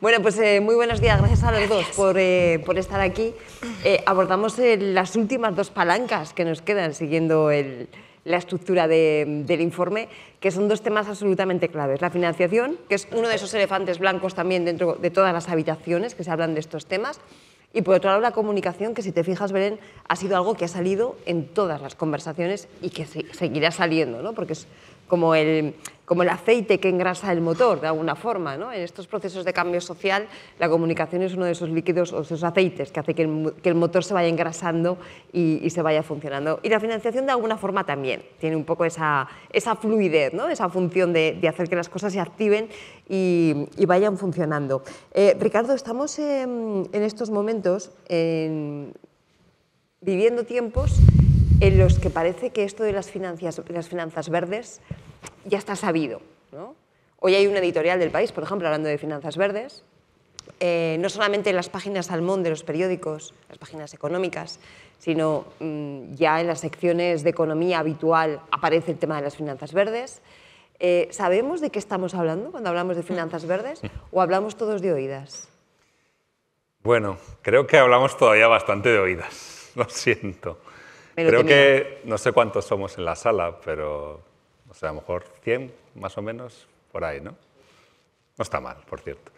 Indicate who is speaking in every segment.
Speaker 1: Bueno, pues eh, muy buenos días, gracias a los dos por, eh, por, estar aquí. Eh, abordamos las últimas dos palancas que nos quedan siguiendo la estructura del informe, que son dos temas absolutamente claves. La financiación, que es uno de esos elefantes blancos también dentro de todas las habitaciones que se hablan de estos temas. Y por otro lado, la comunicación, que si te fijas, Belén, ha sido algo que ha salido en todas las conversaciones y que seguirá saliendo, ¿no? porque es como el, como el aceite que engrasa el motor, de alguna forma. ¿no? En estos procesos de cambio social, la comunicación es uno de esos líquidos o esos aceites que hace que el, motor se vaya engrasando y, se vaya funcionando. Y la financiación, de alguna forma, también tiene un poco esa, fluidez, ¿no? esa función de, hacer que las cosas se activen y, vayan funcionando. Eh, Ricardo, estamos en, estos momentos viviendo tiempos en los que parece que esto de las finanzas, las finanzas verdes ya está sabido. Hoy hay una editorial del país, por ejemplo, hablando de finanzas verdes, eh, no solamente en las páginas salmón de los periódicos, las páginas económicas, sino mm, ya en las secciones de economía habitual aparece el tema de las finanzas verdes. Eh, ¿Sabemos de qué estamos hablando cuando hablamos de finanzas verdes o hablamos todos de oídas?
Speaker 2: Bueno, creo que hablamos todavía bastante de oídas, lo siento. creo que no sé cuántos somos en la sala, pero o sea, a lo mejor 100, más o menos, por ahí, ¿no? No está mal, por cierto.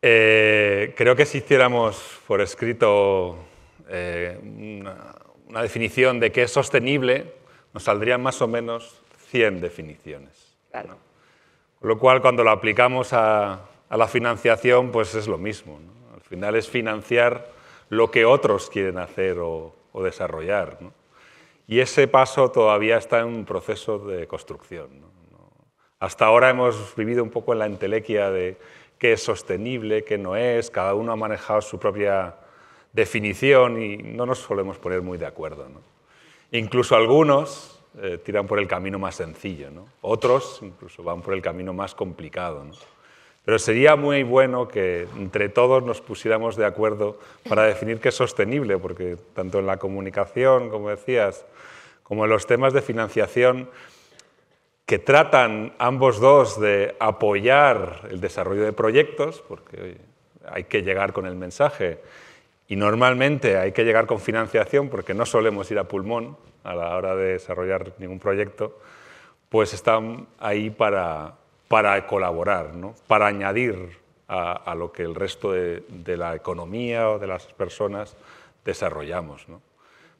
Speaker 2: Eh, creo que si hiciéramos por escrito eh, una, definición de qué es sostenible, nos saldrían más o menos 100 definiciones. Claro. Con lo cual, cuando lo aplicamos a, la financiación, pues es lo mismo. ¿no? Al final es financiar lo que otros quieren hacer o desarrollar. ¿no? Y ese paso todavía está en un proceso de construcción. Hasta ahora hemos vivido un poco en la entelequia de qué es sostenible, qué no es, cada uno ha manejado su propia definición y no nos solemos poner muy de acuerdo. Incluso algunos eh, tiran por el camino más sencillo, otros incluso van por el camino más complicado. Pero sería muy bueno que entre todos nos pusiéramos de acuerdo para definir qué es sostenible, porque tanto en la comunicación, como decías, como en los temas de financiación, que tratan ambos dos de apoyar el desarrollo de proyectos, porque hay que llegar con el mensaje y normalmente hay que llegar con financiación porque no solemos ir a pulmón a la hora de desarrollar ningún proyecto, pues están ahí para, para colaborar, para añadir a, lo que el resto de, la economía o de las personas desarrollamos. ¿no?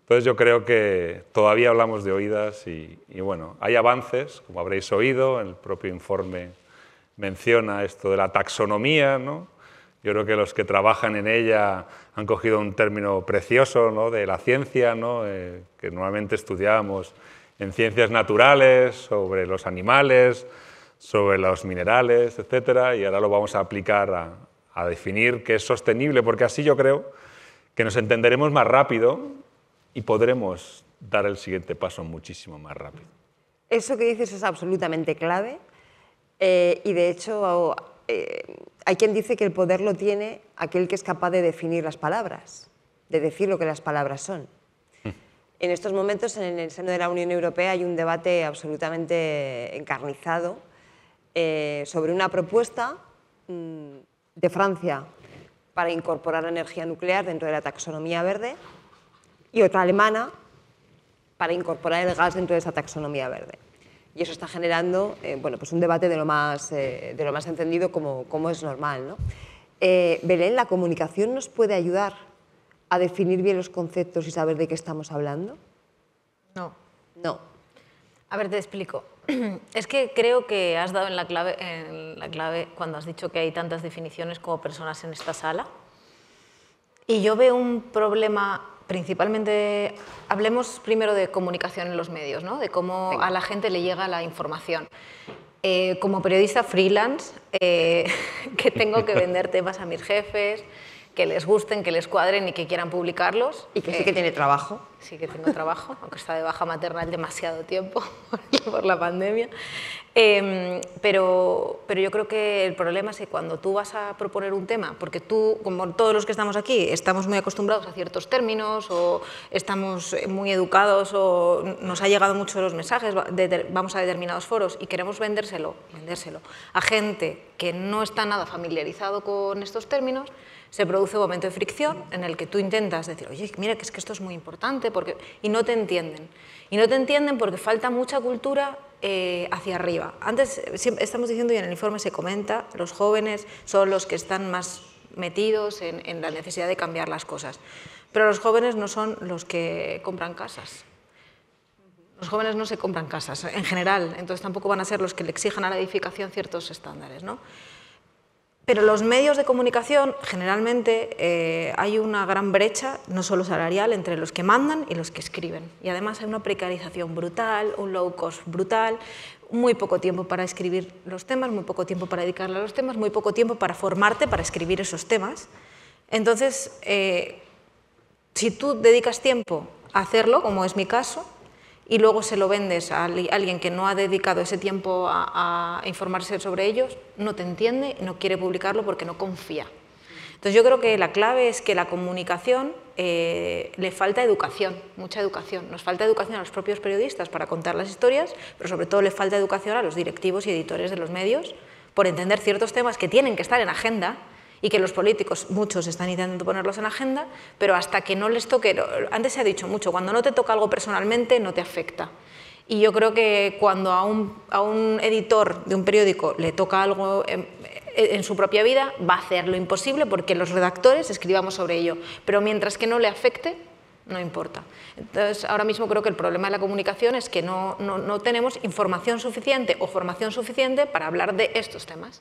Speaker 2: Entonces yo creo que todavía hablamos de oídas y, bueno, hay avances, como habréis oído, el propio informe menciona esto de la taxonomía, ¿no? Yo creo que los que trabajan en ella han cogido un término precioso ¿no? de la ciencia, ¿no? Eh, que normalmente estudiamos en ciencias naturales, sobre los animales, sobre los minerales, etcétera, y ahora lo vamos a aplicar a, definir qué es sostenible, porque así yo creo que nos entenderemos más rápido y podremos dar el siguiente paso muchísimo más rápido.
Speaker 1: Eso que dices es absolutamente clave eh, y de hecho eh, hay quien dice que el poder lo tiene aquel que es capaz de definir las palabras, de decir lo que las palabras son. Hmm. En estos momentos en el seno de la Unión Europea hay un debate absolutamente encarnizado eh, sobre una propuesta mm, de Francia para incorporar energía nuclear dentro de la taxonomía verde y otra alemana para incorporar el gas dentro de esa taxonomía verde. Y eso está generando eh, bueno, pues un debate de lo más, entendido eh, encendido como, es normal. ¿no? Belén, ¿la comunicación nos puede ayudar a definir bien los conceptos y saber de qué estamos hablando? No. No. A ver, te explico.
Speaker 3: Es que creo que has dado en la, clave, en la clave cuando has dicho que hay tantas definiciones como personas en esta sala. Y yo veo un problema principalmente, hablemos primero de comunicación en los medios, ¿no? de cómo a la gente le llega la información. Eh, como periodista freelance, eh, que tengo que vender temas a mis jefes, que les gusten, que les cuadren y que quieran publicarlos. Y que sí eh, que tiene trabajo. Sí que tengo trabajo, aunque está de baja maternal demasiado tiempo por la pandemia. Em, pero, pero yo creo que el problema es que cuando tú vas a proponer un tema, porque tú, como todos los que estamos aquí, estamos muy acostumbrados a ciertos términos o estamos muy educados o nos ha llegado mucho los mensajes, de, vamos a determinados foros y queremos vendérselo, vendérselo a gente que no está nada familiarizado con estos términos, se produce un momento de fricción en el que tú intentas decir, oye, mira, que es que esto es muy importante, porque... y no te entienden. Y no te entienden porque falta mucha cultura eh, hacia arriba. Antes eh, estamos diciendo, y en el informe se comenta, los jóvenes son los que están más metidos en, la necesidad de cambiar las cosas. Pero los jóvenes no son los que compran casas. Los jóvenes no se compran casas en general, entonces tampoco van a ser los que le exijan a la edificación ciertos estándares. ¿no? Pero los medios de comunicación, generalmente, eh, hay una gran brecha, no solo salarial, entre los que mandan y los que escriben. Y además hay una precarización brutal, un low cost brutal, muy poco tiempo para escribir los temas, muy poco tiempo para dedicarle a los temas, muy poco tiempo para formarte, para escribir esos temas. Entonces, eh, si tú dedicas tiempo a hacerlo, como es mi caso, y luego se lo vendes a alguien que no ha dedicado ese tiempo a, informarse sobre ellos, no te entiende, no quiere publicarlo porque no confía. Entonces yo creo que la clave es que la comunicación eh, le falta educación, mucha educación. Nos falta educación a los propios periodistas para contar las historias, pero sobre todo le falta educación a los directivos y editores de los medios por entender ciertos temas que tienen que estar en agenda y que los políticos, muchos están intentando ponerlos en la agenda, pero hasta que no les toque, antes se ha dicho mucho, cuando no te toca algo personalmente no te afecta. Y yo creo que cuando a un, editor de un periódico le toca algo en, su propia vida, va a hacer lo imposible porque los redactores escribamos sobre ello. Pero mientras que no le afecte, no importa. Entonces, ahora mismo creo que el problema de la comunicación es que no tenemos información suficiente o formación suficiente para hablar de estos temas.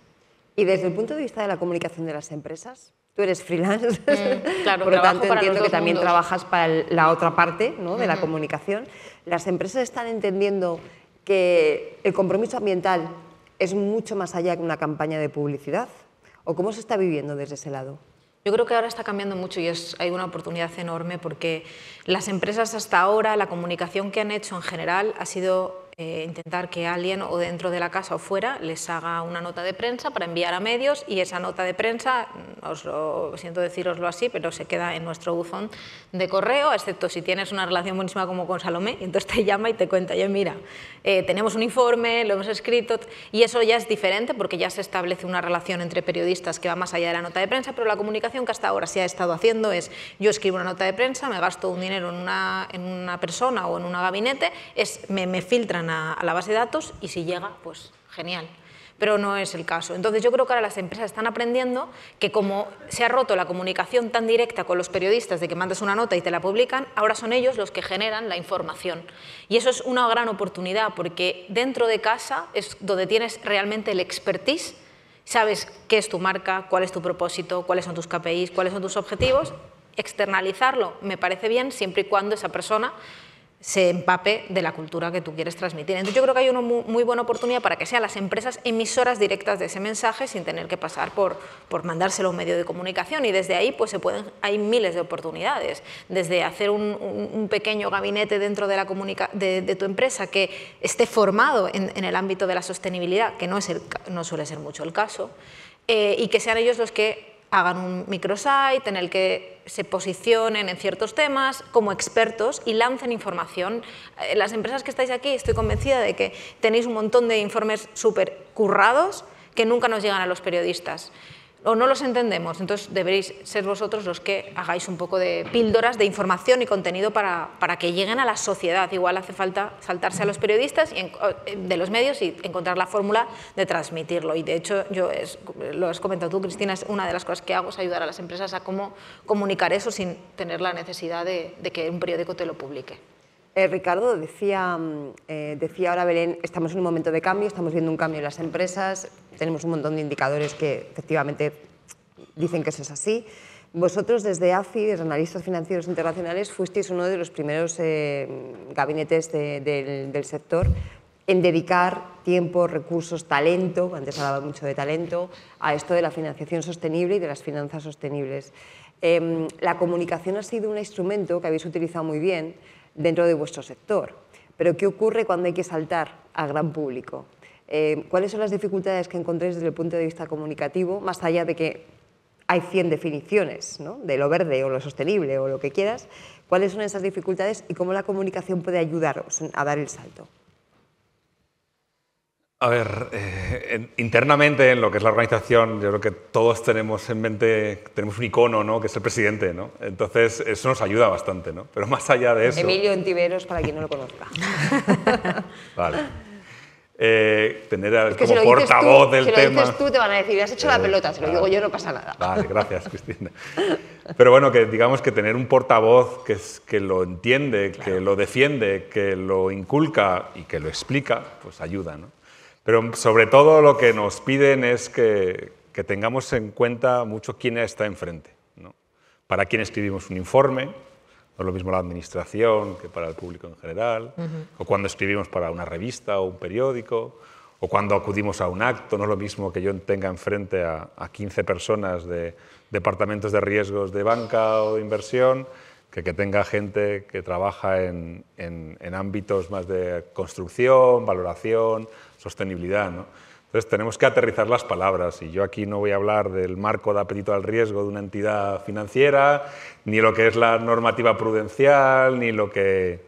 Speaker 1: Y desde el punto de vista de la comunicación de las empresas, tú eres freelance, mm, claro, por lo tanto entiendo que también trabajas para la otra parte de la comunicación. Las empresas están entendiendo que el compromiso ambiental es mucho más allá que una campaña de publicidad. ¿O cómo se está viviendo desde ese lado?
Speaker 3: Yo creo que ahora está cambiando mucho y es, hay una oportunidad enorme porque las empresas hasta ahora, la comunicación que han hecho en general ha sido eh, intentar que alguien o dentro de la casa o fuera les haga una nota de prensa para enviar a medios y esa nota de prensa, mm, os siento deciroslo así, pero se queda en nuestro buzón de correo, excepto si tienes una relación buenísima como con Salomé, entonces te llama y te cuenta, yo mira, eh, tenemos un informe, lo hemos escrito, y eso ya es diferente porque ya se establece una relación entre periodistas que va más allá de la nota de prensa, pero la comunicación que hasta ahora se ha estado haciendo es, yo escribo una nota de prensa, me gasto un dinero en una, en una persona o en un gabinete, es, me filtran a, a la base de datos y si llega, pues genial pero no es el caso. Entonces yo creo que ahora las empresas están aprendiendo que como se ha roto la comunicación tan directa con los periodistas de que mandas una nota y te la publican, ahora son ellos los que generan la información. Y eso es una gran oportunidad porque dentro de casa es donde tienes realmente el expertise, sabes qué es tu marca, cuál es tu propósito, cuáles son tus KPIs, cuáles son tus objetivos. Externalizarlo me parece bien siempre y cuando esa persona se empape de la cultura que tú quieres transmitir. Entonces yo creo que hay una muy, buena oportunidad para que sean las empresas emisoras directas de ese mensaje sin tener que pasar por, por mandárselo a un medio de comunicación y desde ahí pues se pueden, hay miles de oportunidades, desde hacer un, pequeño gabinete dentro de, la de, tu empresa que esté formado en, el ámbito de la sostenibilidad, que no, es no suele ser mucho el caso, eh, y que sean ellos los que hagan un microsite en el que se posicionen en ciertos temas como expertos y lancen información. Eh, las empresas que estáis aquí, estoy convencida de que tenéis un montón de informes súper currados que nunca nos llegan a los periodistas o no los entendemos. Entonces deberéis ser vosotros los que hagáis un poco de píldoras de información y contenido para, que lleguen a la sociedad. Igual hace falta saltarse a los periodistas y de los medios y encontrar la fórmula de transmitirlo. Y de hecho, yo lo has comentado tú, Cristina, es una de las cosas que hago es ayudar a las empresas a cómo comunicar eso sin tener la necesidad de que un periódico te lo publique.
Speaker 1: Eh, Ricardo, decía, mm, eh, decía ahora Belén, estamos en un momento de cambio, estamos viendo un cambio en las empresas, tenemos un montón de indicadores que efectivamente dicen que eso es así. Vosotros desde AFI, desde Analistas Financieros Internacionales, fuisteis uno de los primeros eh, gabinetes del, sector en dedicar tiempo, recursos, talento, antes hablaba mucho de talento, a esto de la financiación sostenible y de las finanzas sostenibles. Em, la comunicación ha sido un instrumento que habéis utilizado muy bien dentro de vuestro sector. Pero ¿qué ocurre cuando hay que saltar a gran público? Eh, ¿Cuáles son las dificultades que encontréis desde el punto de vista comunicativo, más allá de que hay 100 definiciones de lo verde o lo sostenible o lo que quieras? ¿Cuáles son esas dificultades y cómo la comunicación puede ayudaros a dar el salto?
Speaker 2: A ver, eh, internamente en lo que es la organización, yo creo que todos tenemos en mente, tenemos un icono, ¿no? Que es el presidente, ¿no? Entonces, eso nos ayuda bastante, ¿no? Pero más allá de eso... Emilio
Speaker 1: Entiveros, para quien no lo conozca.
Speaker 2: vale. tener como portavoz del tema...
Speaker 1: tú, te van a decir, has hecho la eh, pelota, se lo digo yo no pasa nada.
Speaker 2: Vale, gracias, Cristina. Pero bueno, que digamos que tener un portavoz que, es, que lo entiende, que lo defiende, que lo inculca y que lo explica, pues ayuda, ¿no? Pero sobre todo lo que nos piden es que, tengamos en cuenta mucho quién está enfrente. ¿no? Para quién escribimos un informe, no es lo mismo la administración que para el público en general, o cuando escribimos para una revista o un periódico, o cuando acudimos a un acto, no es lo mismo que yo tenga enfrente a, a 15 personas de departamentos de riesgos de banca o de inversión que, tenga gente que trabaja en, ámbitos más de construcción, valoración, sostenibilidad. Entonces tenemos que aterrizar las palabras y yo aquí no voy a hablar del marco de apetito al riesgo de una entidad financiera, ni lo que es la normativa prudencial, ni lo que,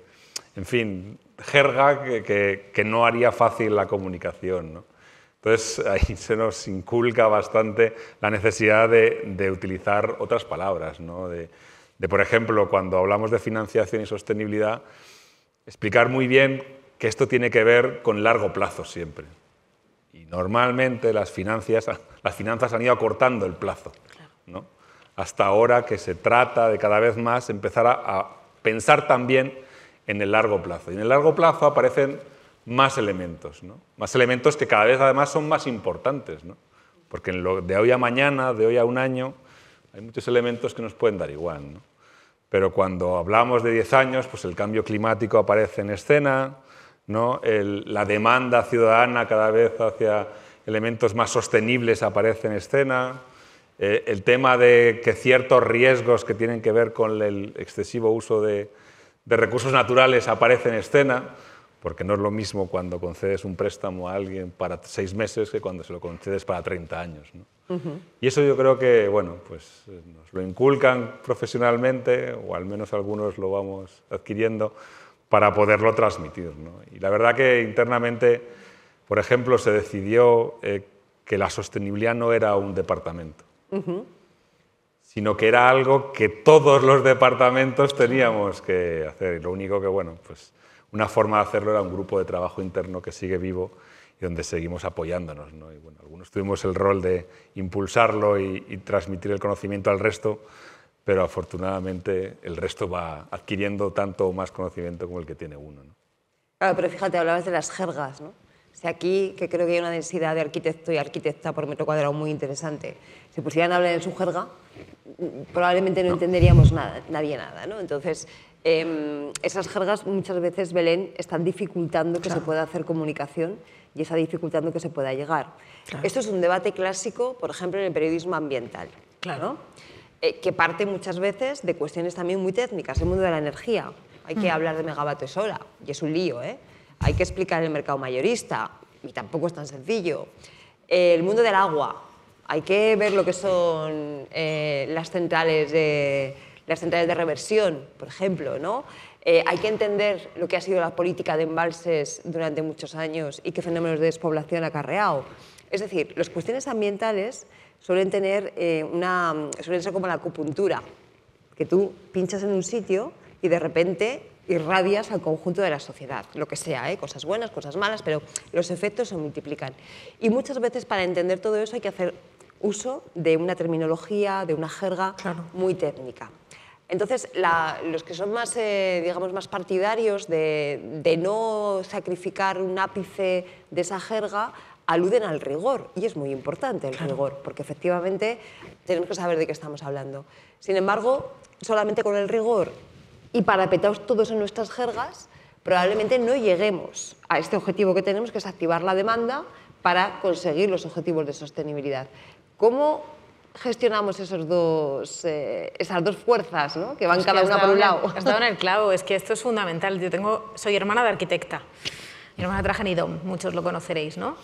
Speaker 2: en fin, jerga que, no haría fácil la comunicación. Entonces ahí se nos inculca bastante la necesidad de, de utilizar otras palabras, de, de, por ejemplo, cuando hablamos de financiación y sostenibilidad, explicar muy bien que esto tiene que ver con largo plazo siempre. Y normalmente las, finanzas, han ido acortando el plazo. Hasta ahora que se trata de cada vez más empezar a, pensar también en el largo plazo. Y en el largo plazo aparecen más elementos, ¿no? más elementos que cada vez además son más importantes, ¿no? porque de hoy a mañana, de hoy a un año, hay muchos elementos que nos pueden dar igual. ¿no? Pero cuando hablamos de 10 años, pues el cambio climático aparece en escena, la demanda ciudadana cada vez hacia elementos más sostenibles aparece en escena, eh, el tema de que ciertos riesgos que tienen que ver con el excesivo uso de, de recursos naturales aparece en escena porque no es lo mismo cuando concedes un préstamo a alguien para seis meses que cuando se lo concedes para 30 años. ¿no? Y eso yo creo que, bueno, pues eh, nos lo inculcan profesionalmente, o al menos algunos lo vamos adquiriendo, para poderlo transmitir. ¿no? Y la verdad que internamente, por ejemplo, se decidió eh, que la sostenibilidad no era un departamento. sino que era algo que todos los departamentos teníamos que hacer. Y lo único que, bueno, pues una forma de hacerlo era un grupo de trabajo interno que sigue vivo y donde seguimos apoyándonos. algunos tuvimos el rol de impulsarlo y, transmitir el conocimiento al resto, pero afortunadamente el resto va adquiriendo tanto o más conocimiento como el que tiene uno.
Speaker 1: pero fíjate, hablabas de las jergas, si aquí, que creo que hay una densidad de arquitecto y arquitecta por metro cuadrado muy interesante, si pusieran a hablar en su jerga, probablemente no, entenderíamos nada, nadie nada, ¿no? Entonces, em, esas jergas muchas veces, Belén, están dificultando que se pueda hacer comunicación y está dificultando que se pueda llegar. Esto es un debate clásico, por ejemplo, en el periodismo ambiental. Claro. Eh, que parte muchas veces de cuestiones también muy técnicas, el mundo de la energía. Hay que mm. hablar de megavatios hora, y es un lío, ¿eh? hay que explicar el mercado mayorista, y tampoco es tan sencillo. El mundo del agua, hay que ver lo que son eh, las, centrales de, las centrales de reversión, por ejemplo, ¿no? Eh, hay que entender lo que ha sido la política de embalses durante muchos años y qué fenómenos de despoblación ha acarreado. Es decir, las cuestiones ambientales suelen, tener, eh, una, suelen ser como la acupuntura, que tú pinchas en un sitio y de repente irradias al conjunto de la sociedad, lo que sea, ¿eh? cosas buenas, cosas malas, pero los efectos se multiplican. Y muchas veces para entender todo eso hay que hacer uso de una terminología, de una jerga muy técnica. Entonces, los que son más, eh, digamos, más partidarios de, no sacrificar un ápice de esa jerga, aluden al rigor, y es muy importante el rigor, porque efectivamente tenemos que saber de qué estamos hablando. Sin embargo, solamente con el rigor y parapetados todos en nuestras jergas, probablemente no lleguemos a este objetivo que tenemos, que es activar la demanda para conseguir los objetivos de sostenibilidad. ¿Cómo gestionamos esos dos, eh, esas dos fuerzas ¿no? que van cada una por un lado? Has dado en
Speaker 3: el clavo, es que esto es fundamental. Yo tengo, soy hermana de arquitecta. Mi hermana trabaja en IDOM, muchos lo conoceréis, ¿no?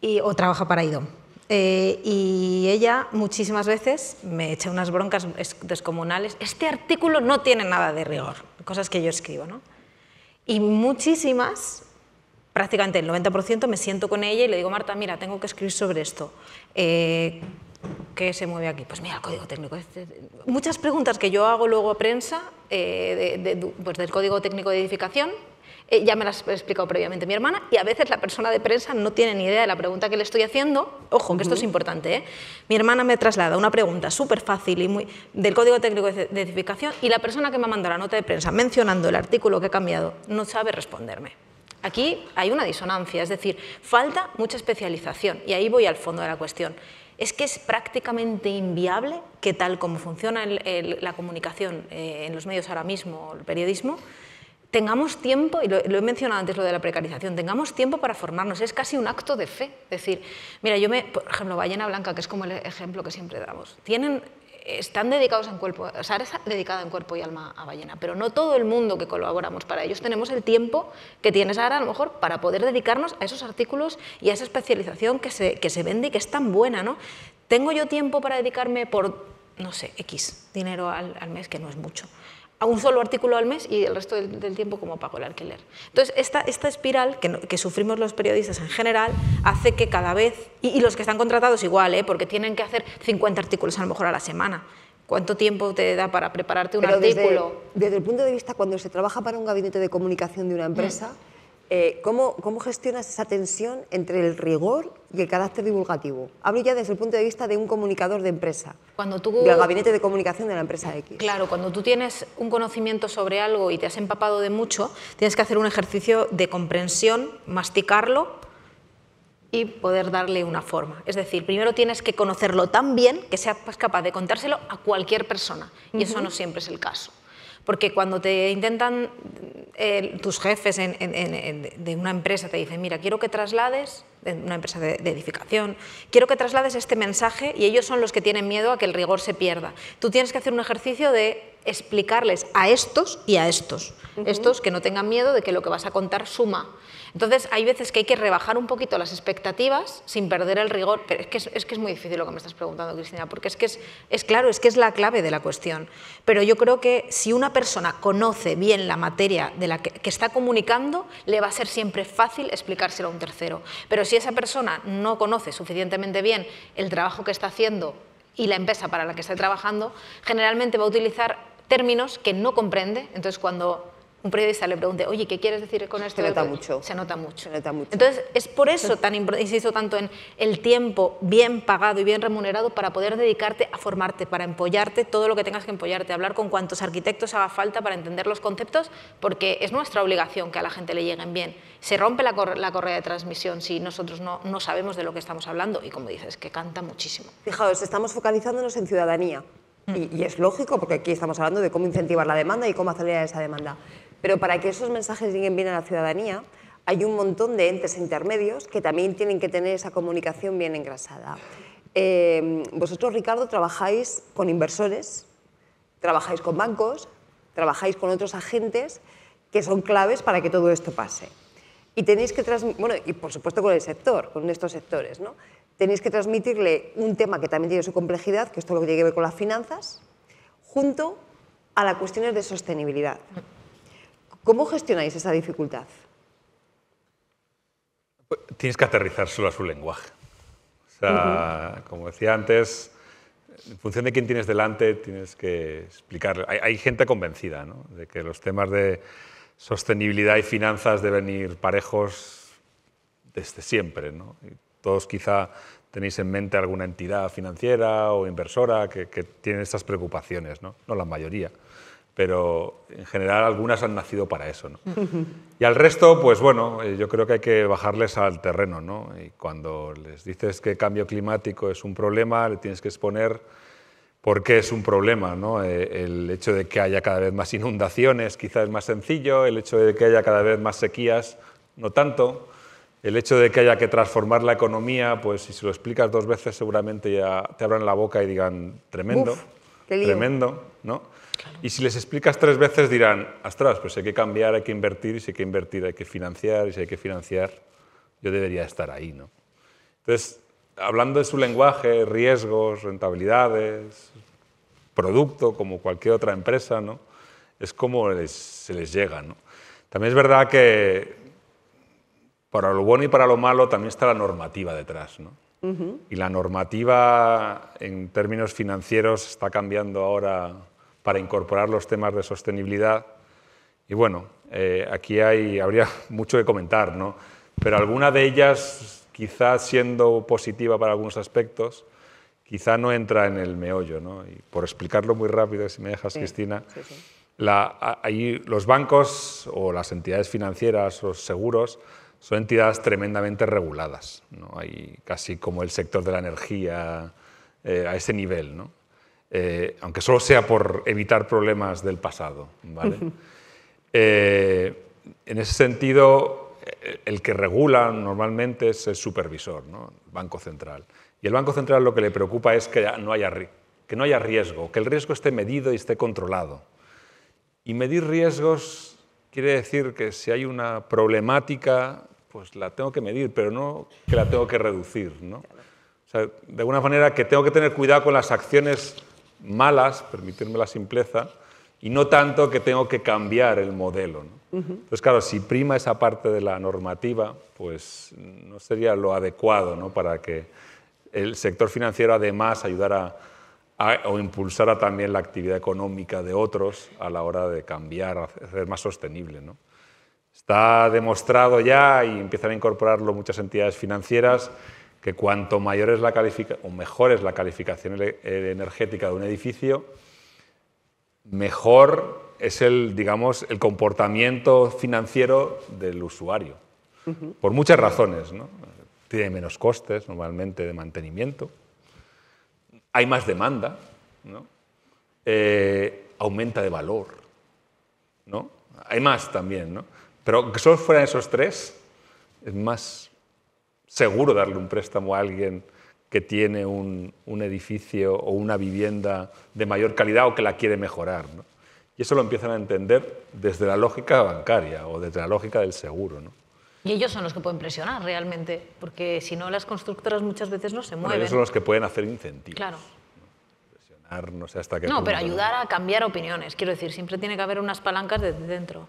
Speaker 3: Y, o trabaja para IDOM. Eh, y ella muchísimas veces me echa unas broncas descomunales. Este artículo no tiene nada de rigor, cosas que yo escribo. ¿no? Y muchísimas, prácticamente el 90%, me siento con ella y le digo, Marta, mira, tengo que escribir sobre esto. Eh, ¿Qué se mueve aquí? Pues mira, el código técnico. Muchas preguntas que yo hago luego a prensa eh, pues del código técnico de edificación eh, ya me las he explicado previamente mi hermana, y a veces la persona de prensa no tiene ni idea de la pregunta que le estoy haciendo. Ojo, que esto es importante. ¿eh? Mi hermana me traslada una pregunta súper fácil y muy, del Código Técnico de Edificación, y la persona que me ha mandado la nota de prensa mencionando el artículo que he cambiado no sabe responderme. Aquí hay una disonancia, es decir, falta mucha especialización y ahí voy al fondo de la cuestión. Es que es prácticamente inviable que tal como funciona la comunicación eh, en los medios ahora mismo, el periodismo, tengamos tiempo, y lo, he mencionado antes lo de la precarización, tengamos tiempo para formarnos, es casi un acto de fe. Es decir, mira, yo me, por ejemplo, Ballena Blanca, que es como el ejemplo que siempre damos, tienen, están dedicados en cuerpo, o sea, dedicada en cuerpo y alma a Ballena, pero no todo el mundo que colaboramos para ellos tenemos el tiempo que tienes ahora a lo mejor para poder dedicarnos a esos artículos y a esa especialización que se, vende y que es tan buena, ¿no? ¿Tengo yo tiempo para dedicarme por, no sé, X dinero al mes, que no es mucho? a un solo artículo al mes y el resto del, tiempo como pago el alquiler. Entonces, esta, espiral que, sufrimos los periodistas en general hace que cada vez, y, los que están contratados igual, ¿eh? porque tienen que hacer 50 artículos a lo mejor a la semana. ¿Cuánto tiempo te da para prepararte un artículo?
Speaker 1: Desde, el punto de vista cuando se trabaja para un gabinete de comunicación de una empresa... Eh, ¿cómo, gestionas esa tensión entre el rigor y el carácter divulgativo? Hablo ya desde el punto de vista de un comunicador de empresa,
Speaker 3: del gabinete de
Speaker 1: comunicación de la empresa X. Claro,
Speaker 3: cuando tú tienes un conocimiento sobre algo y te has empapado de mucho, tienes que hacer un ejercicio de comprensión, masticarlo y poder darle una forma. Es decir, primero tienes que conocerlo tan bien que seas capaz de contárselo a cualquier persona, y eso no siempre es el caso. Porque cuando te intentan eh, tus jefes de una empresa, te dicen, mira, quiero que traslades, una empresa de, edificación, quiero que traslades este mensaje y ellos son los que tienen miedo a que el rigor se pierda. Tú tienes que hacer un ejercicio de explicarles a estos y a estos. Estos que no tengan miedo de que lo que vas a contar suma. Entonces, hay veces que hay que rebajar un poquito las expectativas sin perder el rigor. Pero es que es, muy difícil lo que me estás preguntando, Cristina, porque es que es, claro, es que es la clave de la cuestión. Pero yo creo que si una persona conoce bien la materia de la que, está comunicando, le va a ser siempre fácil explicárselo a un tercero. Pero si esa persona no conoce suficientemente bien el trabajo que está haciendo y la empresa para la que está trabajando, generalmente va a utilizar términos que no comprende. Entonces, cuando un periodista le pregunte, oye, ¿qué quieres decir con esto? Se nota pues, mucho. Se nota mucho. mucho. Entonces, es por eso tan insisto tanto en el tiempo bien pagado y bien remunerado para poder dedicarte a formarte, para empollarte todo lo que tengas que empollarte, hablar con cuantos arquitectos haga falta para entender los conceptos, porque es nuestra obligación que a la gente le lleguen bien. Se rompe la, correa de transmisión si nosotros no, no sabemos de lo que estamos hablando y, como dices, que canta muchísimo.
Speaker 1: Fijaos, estamos focalizándonos en ciudadanía Mm. Y, es lógico, porque aquí estamos hablando de cómo incentivar la demanda y cómo acelerar esa demanda. Pero para que esos mensajes lleguen bien a la ciudadanía, hay un montón de entes intermedios que también tienen que tener esa comunicación bien engrasada. Eh, vosotros, Ricardo, trabajáis con inversores, trabajáis con bancos, trabajáis con otros agentes que son claves para que todo esto pase. Y tenéis que transmitir, bueno, y por supuesto con el sector, con estos sectores, ¿no? tenéis que transmitirle un tema que también tiene su complejidad, que esto es todo lo que tiene que ver con las finanzas, junto a las cuestiones de sostenibilidad. ¿Cómo gestionáis esa dificultad?
Speaker 2: Tienes que aterrizar solo a su lenguaje. O sea, como decía antes, en función de quién tienes delante, tienes que explicarle. Hay, hay gente convencida ¿no? de que los temas de sostenibilidad y finanzas deben ir parejos desde siempre. ¿no? Todos quizá tenéis en mente alguna entidad financiera o inversora que, tiene estas preocupaciones, ¿no? la mayoría pero en general algunas han nacido para eso. Y al resto, pues bueno, eh, yo creo que hay que bajarles al terreno. Y cuando les dices que cambio climático es un problema, le tienes que exponer por qué es un problema. Eh, el hecho de que haya cada vez más inundaciones quizás es más sencillo, el hecho de que haya cada vez más sequías no tanto, el hecho de que haya que transformar la economía, pues si se lo explicas dos veces seguramente ya te abran la boca y digan, tremendo, tremendo, ¿no? Y si les explicas tres veces dirán, astras, pues hay que cambiar, hay que invertir, y si hay que invertir hay que financiar, y si hay que financiar, yo debería estar ahí, ¿no? Entonces, hablando de su lenguaje, riesgos, rentabilidades, producto, como cualquier otra empresa, ¿no? Es como se les llega, ¿no? También es verdad que para lo bueno y para lo malo también está la normativa detrás. ¿no? Y la normativa en términos financieros está cambiando ahora para incorporar los temas de sostenibilidad. Y bueno, eh, aquí hay, habría mucho que comentar, ¿no? pero alguna de ellas, quizás siendo positiva para algunos aspectos, quizá no entra en el meollo. ¿no? Y por explicarlo muy rápido, si me dejas, Cristina, ahí los bancos o las entidades financieras, o seguros, son entidades tremendamente reguladas, ¿no? Hay casi como el sector de la energía eh, a ese nivel, ¿no? Eh, aunque solo sea por evitar problemas del pasado. ¿vale? Eh, en ese sentido, el que regula normalmente es el supervisor, ¿no? el Banco Central. Y el Banco Central lo que le preocupa es que no haya, que no haya riesgo, que el riesgo esté medido y esté controlado. Y medir riesgos Quiere decir que si hay una problemática, pues la tengo que medir, pero no que la tengo que reducir. ¿no? O sea, de alguna manera que tengo que tener cuidado con las acciones malas, permitirme la simpleza, y no tanto que tengo que cambiar el modelo. ¿no? Entonces, claro, si prima esa parte de la normativa, pues no sería lo adecuado ¿no? para que el sector financiero además ayudara o impulsara también la actividad económica de otros a la hora de cambiar, ser más sostenible. ¿no? Está demostrado ya y empiezan a incorporarlo muchas entidades financieras que cuanto mayor es la o mejor es la calificación eh, energética de un edificio, mejor es el, digamos, el comportamiento financiero del usuario. Por muchas razones. Tiene menos costes normalmente de mantenimiento, hay más demanda, ¿no? Eh, aumenta de valor, ¿no? hay más también, ¿no? pero que solo fueran esos tres, es más seguro darle un préstamo a alguien que tiene un, un edificio o una vivienda de mayor calidad o que la quiere mejorar. ¿no? Y eso lo empiezan a entender desde la lógica bancaria o desde la lógica del seguro. ¿no?
Speaker 3: Y ellos son los que pueden presionar realmente, porque si no las constructoras muchas veces no se mueven. Bueno, ellos son los que
Speaker 2: pueden hacer incentivos. Claro. Presionar, no sé hasta qué No, pero ayudar
Speaker 3: a cambiar opiniones. Quiero decir, siempre tiene que haber unas palancas desde dentro.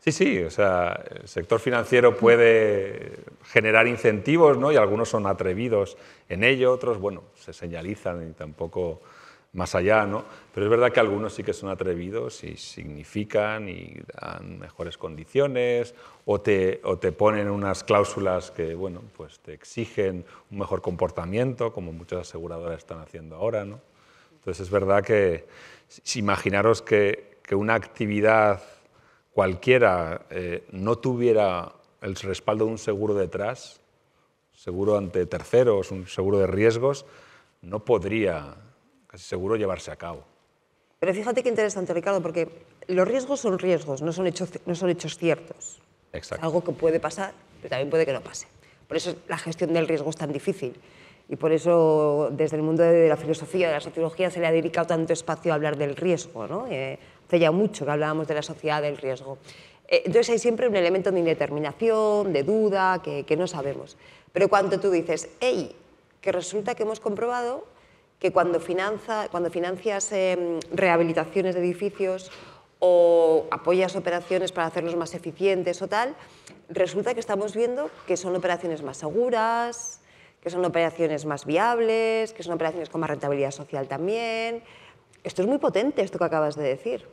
Speaker 2: Sí, sí, o sea, el sector financiero puede generar incentivos, ¿no? Y algunos son atrevidos en ello, otros, bueno, se señalizan y tampoco más allá, ¿no? Pero es verdad que algunos sí que son atrevidos y significan y dan mejores condiciones o te, o te ponen unas cláusulas que, bueno, pues te exigen un mejor comportamiento, como muchas aseguradoras están haciendo ahora, ¿no? Entonces es verdad que, si imaginaros que, que una actividad cualquiera eh, no tuviera el respaldo de un seguro detrás, seguro ante terceros, un seguro de riesgos, no podría casi seguro llevarse a cabo.
Speaker 1: Pero fíjate qué interesante, Ricardo, porque los riesgos son riesgos, no son hechos, no son hechos ciertos. Exacto. algo que puede pasar, pero también puede que no pase. Por eso la gestión del riesgo es tan difícil. Y por eso desde el mundo de la filosofía, de la sociología, se le ha dedicado tanto espacio a hablar del riesgo. ¿no? Eh, hace ya mucho que hablábamos de la sociedad del riesgo. Eh, entonces hay siempre un elemento de indeterminación, de duda, que, que no sabemos. Pero cuando tú dices, hey, que resulta que hemos comprobado que cuando, finanza, cuando financias em, rehabilitaciones de edificios o apoyas operaciones para hacerlos más eficientes o tal, resulta que estamos viendo que son operaciones más seguras, que son operaciones más viables, que son operaciones con más rentabilidad social también. Esto es muy potente, esto que acabas de decir.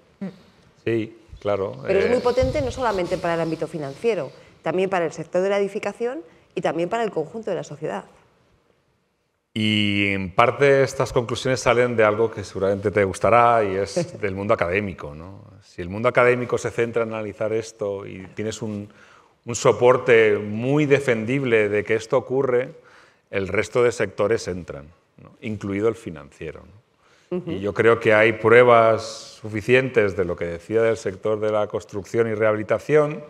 Speaker 2: Sí, claro. Pero es muy eh.
Speaker 1: potente no solamente para el ámbito financiero, también para el sector de la edificación y también para el conjunto de la sociedad.
Speaker 2: Y en parte estas conclusiones salen de algo que seguramente te gustará y es del mundo académico. Si el mundo académico se centra en analizar esto y tienes un, soporte muy defendible de que esto ocurre, el resto de sectores entran, incluido el financiero. Y yo creo que hay pruebas suficientes de lo que decía del sector de la construcción y rehabilitación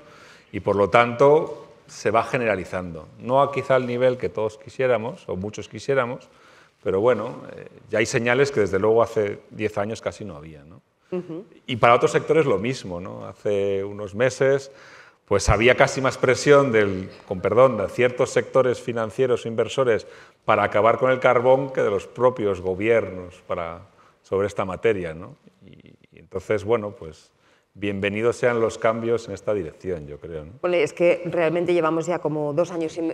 Speaker 2: y por lo tanto se va generalizando. No a quizá al nivel que todos quisiéramos o muchos quisiéramos, pero bueno, eh, ya hay señales que desde luego hace 10 años casi no había. Y para otros sectores lo mismo. ¿no? Hace unos meses pues había casi más presión del, con perdón, de ciertos sectores financieros o inversores para acabar con el carbón que de los propios gobiernos para, sobre esta materia. ¿no? y entonces, bueno, pues bienvenidos sean los cambios en esta dirección, yo creo.
Speaker 1: es que realmente llevamos ya como dos años y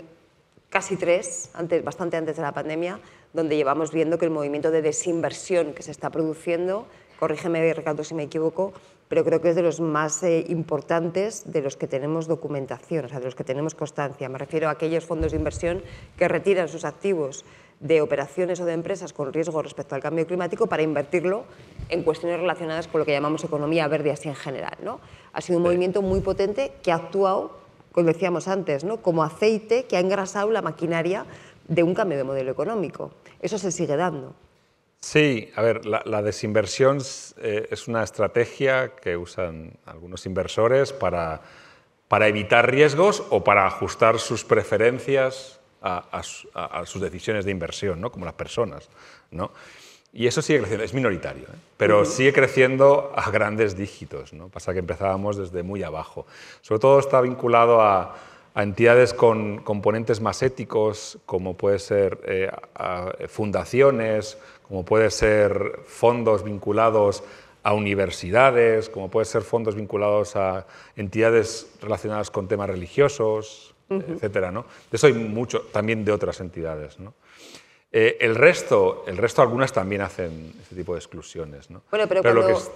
Speaker 1: casi tres, antes, bastante antes de la pandemia, donde llevamos viendo que el movimiento de desinversión que se está produciendo, corrígeme Ricardo si me equivoco, pero creo que es de los más eh, importantes de los que tenemos documentación, o sea, de los que tenemos constancia. Me refiero a aquellos fondos de inversión que retiran sus activos de operaciones o de empresas con riesgo respecto al cambio climático para invertirlo en cuestiones relacionadas con lo que llamamos economía verde así en general. ¿no? Ha sido un movimiento muy potente que ha actuado, como decíamos antes, ¿no? como aceite que ha engrasado la maquinaria de un cambio de modelo económico. Eso se sigue dando.
Speaker 2: Sí, a ver, la, desinversión eh, es una estrategia que usan algunos inversores para, para evitar riesgos o para ajustar sus preferencias a, sus decisiones de inversión, ¿no? como las personas. ¿no? Y eso sigue creciendo, es minoritario, ¿eh? pero sigue creciendo a grandes dígitos. ¿no? Pasa que empezábamos desde muy abajo. Sobre todo está vinculado a, entidades con componentes más éticos, como puede ser eh, fundaciones, como puede ser fondos vinculados a universidades, como puede ser fondos vinculados a entidades relacionadas con temas religiosos, etcétera. ¿no? De eso hay mucho, también de otras entidades. ¿no? Eh, el, resto, el resto, algunas también hacen este tipo de exclusiones. Bueno, pero,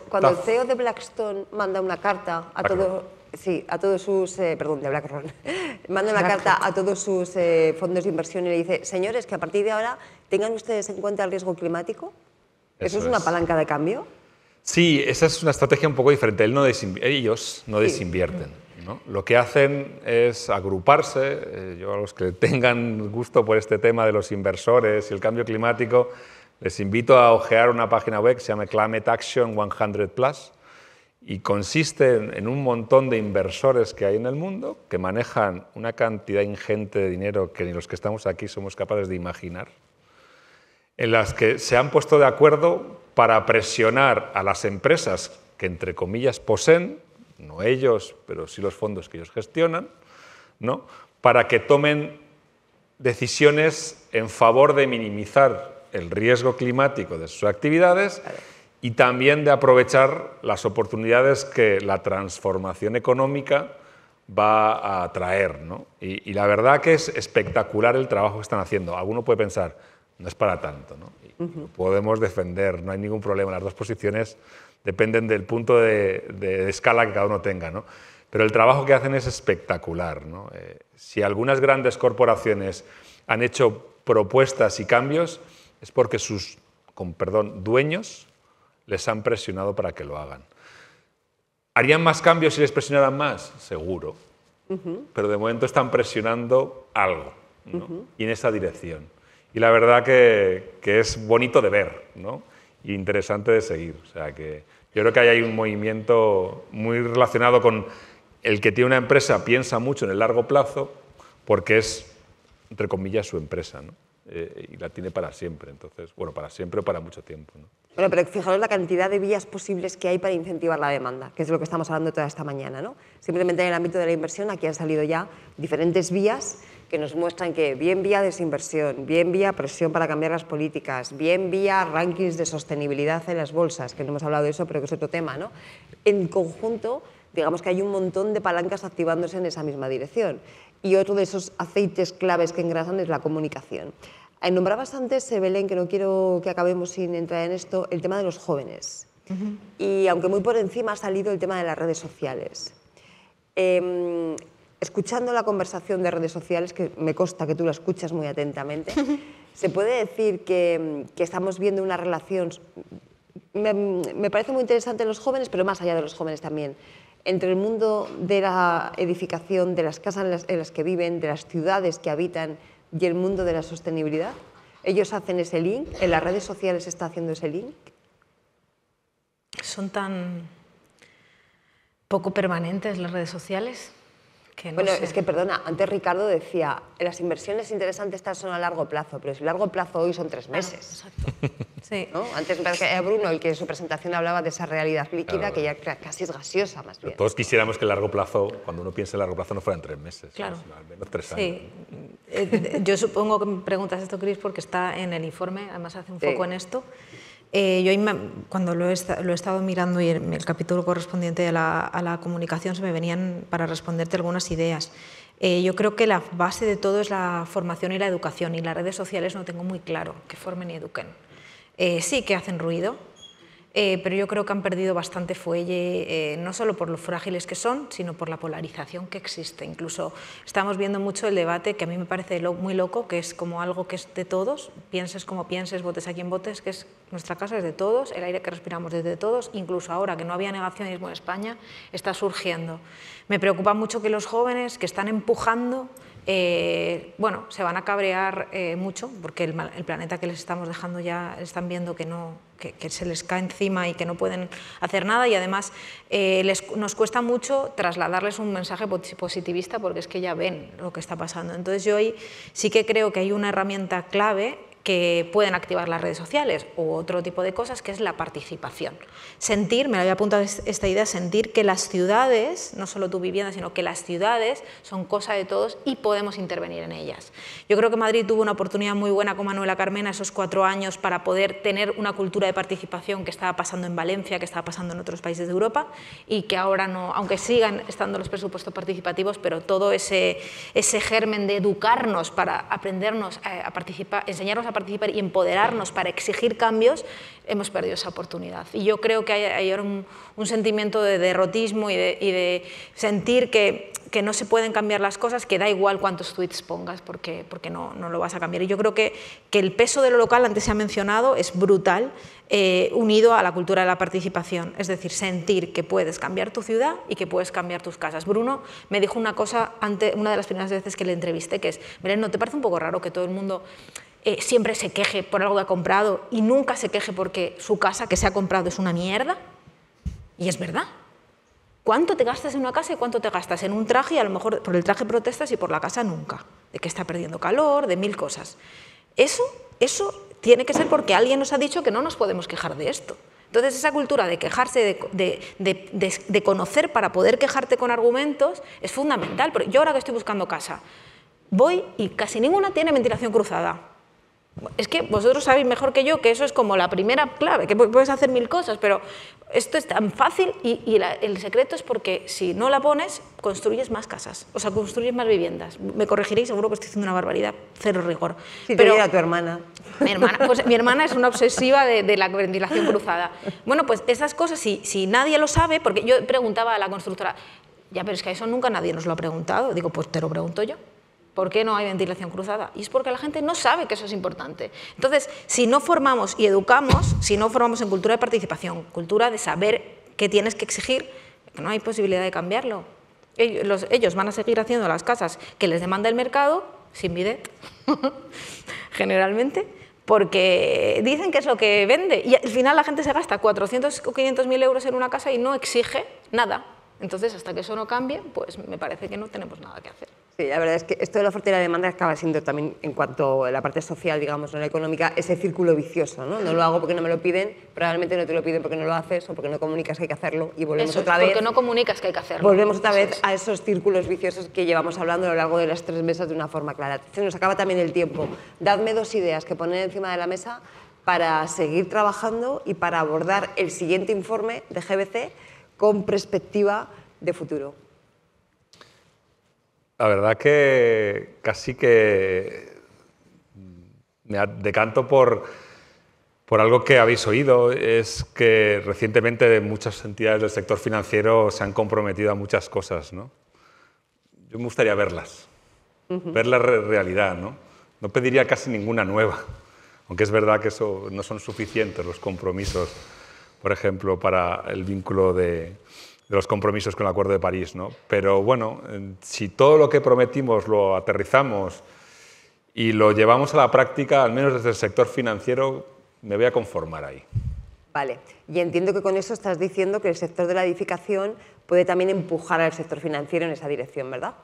Speaker 2: cuando, el CEO
Speaker 1: de Blackstone manda una carta a todos... Sí, a todos sus, eh, perdón, de BlackRock, manda una carta a todos sus eh, fondos de inversión y le dice, señores, que a partir de ahora tengan ustedes en cuenta el riesgo climático. ¿Eso, es una palanca de cambio?
Speaker 2: Sí, esa es una estrategia un poco diferente. ellos no desinvierten. Lo que hacen es agruparse, eh, yo a los que tengan gusto por este tema de los inversores y el cambio climático, les invito a ojear una página web que se llama Climate Action 100 Plus y consiste en un montón de inversores que hay en el mundo que manejan una cantidad ingente de dinero que ni los que estamos aquí somos capaces de imaginar, en las que se han puesto de acuerdo para presionar a las empresas que entre comillas poseen no ellos, pero sí los fondos que ellos gestionan, ¿no? para que tomen decisiones en favor de minimizar el riesgo climático de sus actividades y también de aprovechar las oportunidades que la transformación económica va a traer. Y, la verdad que es espectacular el trabajo que están haciendo. Alguno puede pensar, no es para tanto. ¿no? Podemos defender, no hay ningún problema. Las dos posiciones dependen del punto de, escala que cada uno tenga. ¿no? Pero el trabajo que hacen es espectacular. ¿no? Eh, si algunas grandes corporaciones han hecho propuestas y cambios, es porque sus, con perdón, dueños les han presionado para que lo hagan. ¿Harían más cambios si les presionaran más? Seguro. Pero de momento están presionando algo y en esa dirección. Y la verdad que, es bonito de ver ¿no? y interesante de seguir. O sea que yo creo que hay un movimiento muy relacionado con el que tiene una empresa piensa mucho en el largo plazo porque es, entre comillas, su empresa, ¿no? Eh, y la tiene para siempre, entonces, bueno, para siempre o para mucho tiempo. ¿no?
Speaker 1: Bueno, pero fijaros la cantidad de vías posibles que hay para incentivar la demanda, que es de lo que estamos hablando toda esta mañana, ¿no? Simplemente en el ámbito de la inversión, aquí han salido ya diferentes vías que nos muestran que bien vía desinversión, bien vía presión para cambiar las políticas, bien vía rankings de sostenibilidad en las bolsas, que no hemos hablado de eso, pero que es otro tema, ¿no? En conjunto, digamos que hay un montón de palancas activándose en esa misma dirección. Y otro de esos aceites claves que engrasan es la comunicación. Eh, nombrabas antes, eh, Belén, que no quiero que acabemos sin entrar en esto, el tema de los jóvenes. Y aunque muy por encima ha salido el tema de las redes sociales. Em, escuchando la conversación de redes sociales, que me consta que tú la escuchas muy atentamente, se puede decir que, estamos viendo una relación, me, parece muy interesante en los jóvenes, pero más allá de los jóvenes también, entre el mundo de la edificación, de las casas en las, en las que viven, de las ciudades que habitan y el mundo de la sostenibilidad. Ellos hacen ese link, en las redes sociales está haciendo ese link. Son tan poco permanentes las redes sociales bueno, es que, perdona, antes Ricardo decía, las inversiones interesantes estas son a largo plazo, pero si largo plazo hoy son tres ah, meses. exacto. Antes era Bruno el que en su presentación hablaba de esa realidad líquida que ya casi es gaseosa
Speaker 2: más bien. todos quisiéramos que el largo plazo, cuando uno piensa en largo plazo, no fueran tres meses, claro. al menos tres años.
Speaker 3: Eh, yo supongo que me preguntas esto, Cris, porque está en el informe, además hace un poco foco en esto. Eh, yo cuando lo he, estado mirando y en el capítulo correspondiente a la, comunicación se me venían para responderte algunas ideas. Eh, yo creo que la base de todo es la formación y la educación y las redes sociales no tengo muy claro que formen y eduquen. Eh, sí que hacen ruido, eh, pero yo creo que han perdido bastante fuelle, eh, no solo por lo frágiles que son, sino por la polarización que existe. Incluso estamos viendo mucho el debate, que a mí me parece muy loco, que es como algo que es de todos, pienses como pienses, votes aquí en votes, que es nuestra casa es de todos, el aire que respiramos es de todos, incluso ahora que no había negacionismo en España, está surgiendo. Me preocupa mucho que los jóvenes que están empujando eh, bueno, se van a cabrear eh, mucho porque el, planeta que les estamos dejando ya están viendo que, no, que, se les cae encima y que no pueden hacer nada y además eh, les, nos cuesta mucho trasladarles un mensaje positivista porque es que ya ven lo que está pasando. Entonces yo sí que creo que hay una herramienta clave que pueden activar las redes sociales u otro tipo de cosas, que es la participación. Sentir, me lo había apuntado esta idea, sentir que las ciudades, no solo tu vivienda, sino que las ciudades son cosa de todos y podemos intervenir en ellas. Yo creo que Madrid tuvo una oportunidad muy buena con Manuela Carmena esos cuatro años para poder tener una cultura de participación que estaba pasando en Valencia, que estaba pasando en otros países de Europa y que ahora no, aunque sigan estando los presupuestos participativos, pero todo ese, ese germen de educarnos para aprendernos a, participar, enseñarnos a participar y empoderarnos para exigir cambios, hemos perdido esa oportunidad. Y yo creo que hay, ahora un, sentimiento de derrotismo y de, sentir que, no se pueden cambiar las cosas, que da igual cuántos tweets pongas porque, porque no, no lo vas a cambiar. Y yo creo que, que el peso de lo local, antes se ha mencionado, es brutal, eh, unido a la cultura de la participación. Es decir, sentir que puedes cambiar tu ciudad y que puedes cambiar tus casas. Bruno me dijo una cosa ante, una de las primeras veces que le entrevisté, que es, Miren ¿no te parece un poco raro que todo el mundo eh, siempre se queje por algo que ha comprado y nunca se queje porque su casa que se ha comprado es una mierda. Y es verdad. ¿Cuánto te gastas en una casa y cuánto te gastas en un traje? Y a lo mejor por el traje protestas y por la casa nunca. De que está perdiendo calor, de mil cosas. Eso, eso tiene que ser porque alguien nos ha dicho que no nos podemos quejar de esto. Entonces, esa cultura de quejarse, de, de, conocer para poder quejarte con argumentos, es fundamental. Yo ahora que estoy buscando casa, voy y casi ninguna tiene ventilación cruzada. Es que vosotros sabéis mejor que yo que eso es como la primera clave, que puedes hacer mil cosas, pero esto es tan fácil y, el secreto es porque si no la pones, construyes más casas, o sea, construyes más viviendas. Me corregiréis, seguro que estoy haciendo una barbaridad, cero rigor. pero te a tu hermana. Mi hermana, pues, es una obsesiva de, la ventilación cruzada. Bueno, pues esas cosas, si, si nadie lo sabe, porque yo preguntaba a la constructora, ya, pero es que eso nunca nadie nos lo ha preguntado, digo, pues te lo pregunto yo. ¿Por qué no hay ventilación cruzada? Y es porque la gente no sabe que eso es importante. Entonces, si no formamos y educamos, si no formamos en cultura de participación, cultura de saber qué tienes que exigir, no hay posibilidad de cambiarlo. Ellos, van a seguir haciendo las casas que les demanda el mercado, sin bidet, generalmente, porque dicen que es lo que vende. Y al final la gente se gasta 400 o 500 mil euros en una casa y no exige nada. Entonces, hasta que eso no cambie, pues me parece que no tenemos nada que hacer.
Speaker 1: Sí, la verdad es que esto de la fuerte y demanda acaba siendo también, en cuanto a la parte social, digamos, no la económica, ese círculo vicioso, ¿no? No lo hago porque no me lo piden, probablemente no te lo piden porque no lo haces o porque no comunicas que hay que hacerlo y volvemos otra vez... porque no
Speaker 3: comunicas que hay que hacerlo. Volvemos
Speaker 1: otra vez a esos círculos viciosos que llevamos hablando a lo largo de las tres mesas de una forma clara. Se nos acaba también el tiempo. Dadme dos ideas que poner encima de la mesa para seguir trabajando y para abordar el siguiente informe de GBC con perspectiva de futuro.
Speaker 2: La verdad que casi que me decanto por, por algo que habéis oído, es que recientemente muchas entidades del sector financiero se han comprometido a muchas cosas. ¿no? Yo me gustaría verlas, ver la realidad. ¿no? no pediría casi ninguna nueva, aunque es verdad que eso no son suficientes los compromisos por ejemplo, para el vínculo de, los compromisos con el Acuerdo de París. ¿no? Pero bueno, si todo lo que prometimos lo aterrizamos y lo llevamos a la práctica, al menos desde el sector financiero, me voy a conformar ahí.
Speaker 1: Vale, y entiendo que con eso estás diciendo que el sector de la edificación puede también empujar al sector financiero en esa dirección, ¿verdad?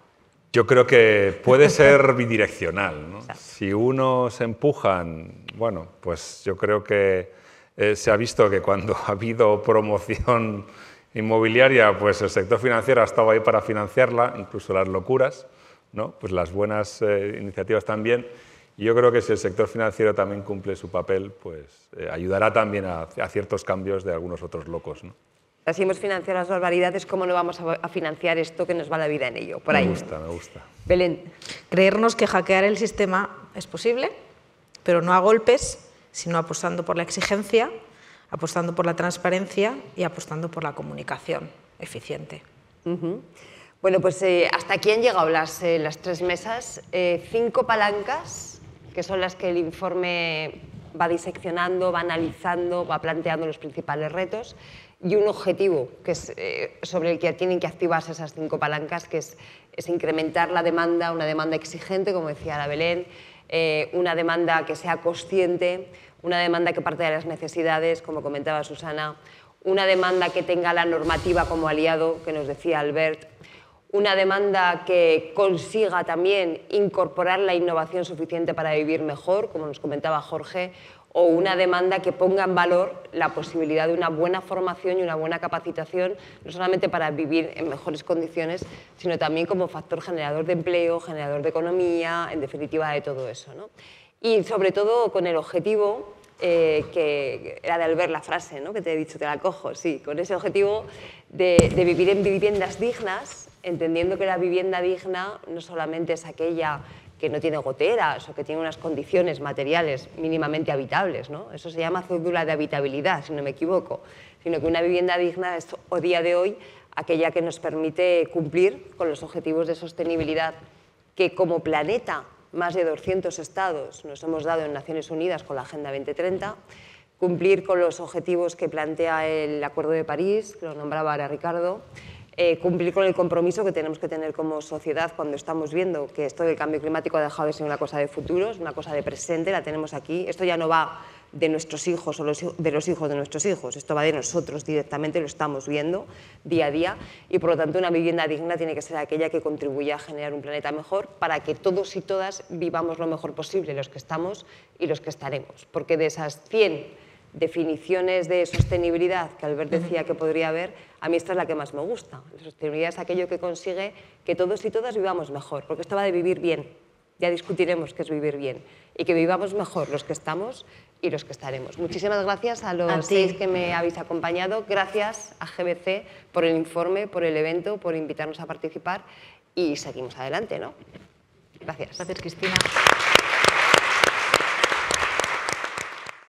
Speaker 2: Yo creo que puede ser bidireccional. ¿no? Si unos empujan, bueno, pues yo creo que eh, se ha visto que cuando ha habido promoción inmobiliaria, pues el sector financiero ha estado ahí para financiarla, incluso las locuras, ¿no? pues las buenas eh, iniciativas también. Y yo creo que si el sector financiero también cumple su papel, pues eh, ayudará también a, ciertos cambios de algunos otros locos. ¿no?
Speaker 1: Si hemos financiado las barbaridades, ¿cómo no vamos a financiar esto que nos va la vida en ello? Por ahí. Me gusta, me gusta. Belén, creernos que
Speaker 3: hackear el sistema es posible, pero no a golpes, sino apostando por la exigencia, apostando por la transparencia y apostando por la comunicación eficiente.
Speaker 1: Bueno, pues eh, hasta aquí han llegado las, eh, las tres mesas. Eh, cinco palancas, que son las que el informe va diseccionando, va analizando, va planteando los principales retos y un objetivo que es, sobre el que tienen que activarse esas cinco palancas, que es, es, incrementar la demanda, una demanda exigente, como decía la Belén, eh, una demanda que sea consciente, una demanda que parte de las necesidades, como comentaba Susana, una demanda que tenga la normativa como aliado, que nos decía Albert, una demanda que consiga también incorporar la innovación suficiente para vivir mejor, como nos comentaba Jorge, o una demanda que ponga en valor la posibilidad de una buena formación y una buena capacitación, no solamente para vivir en mejores condiciones, sino también como factor generador de empleo, generador de economía, en definitiva de todo eso. Y sobre todo con el objetivo eh, que era de ver la frase ¿no? que te he dicho, te la cojo, sí, con ese objetivo de, vivir en viviendas dignas, entendiendo que la vivienda digna no solamente es aquella que no tiene goteras o que tiene unas condiciones materiales mínimamente habitables. ¿no? Eso se llama cédula de habitabilidad, si no me equivoco. Sino que una vivienda digna es, hoy día de hoy, aquella que nos permite cumplir con los objetivos de sostenibilidad que como planeta más de 200 estados nos hemos dado en Naciones Unidas con la Agenda 2030, cumplir con los objetivos que plantea el Acuerdo de París, que lo nombraba ahora Ricardo, eh, cumplir con el compromiso que tenemos que tener como sociedad cuando estamos viendo que esto del cambio climático ha dejado de ser una cosa de futuro, es una cosa de presente, la tenemos aquí. Esto ya no va de nuestros hijos o de los hijos de nuestros hijos, esto va de nosotros directamente, lo estamos viendo día a día y por lo tanto una vivienda digna tiene que ser aquella que contribuya a generar un planeta mejor para que todos y todas vivamos lo mejor posible, los que estamos y los que estaremos, porque de esas 100 definiciones de sostenibilidad que Albert decía que podría haber, a mí esta es la que más me gusta. La sostenibilidad es aquello que consigue que todos y todas vivamos mejor, porque esto va de vivir bien. Ya discutiremos qué es vivir bien y que vivamos mejor los que estamos y los que estaremos. Muchísimas gracias a los seis que me habéis acompañado. Gracias a GBC por el informe, por el evento, por invitarnos a participar y seguimos adelante, ¿no? Gracias. Gracias, Cristina.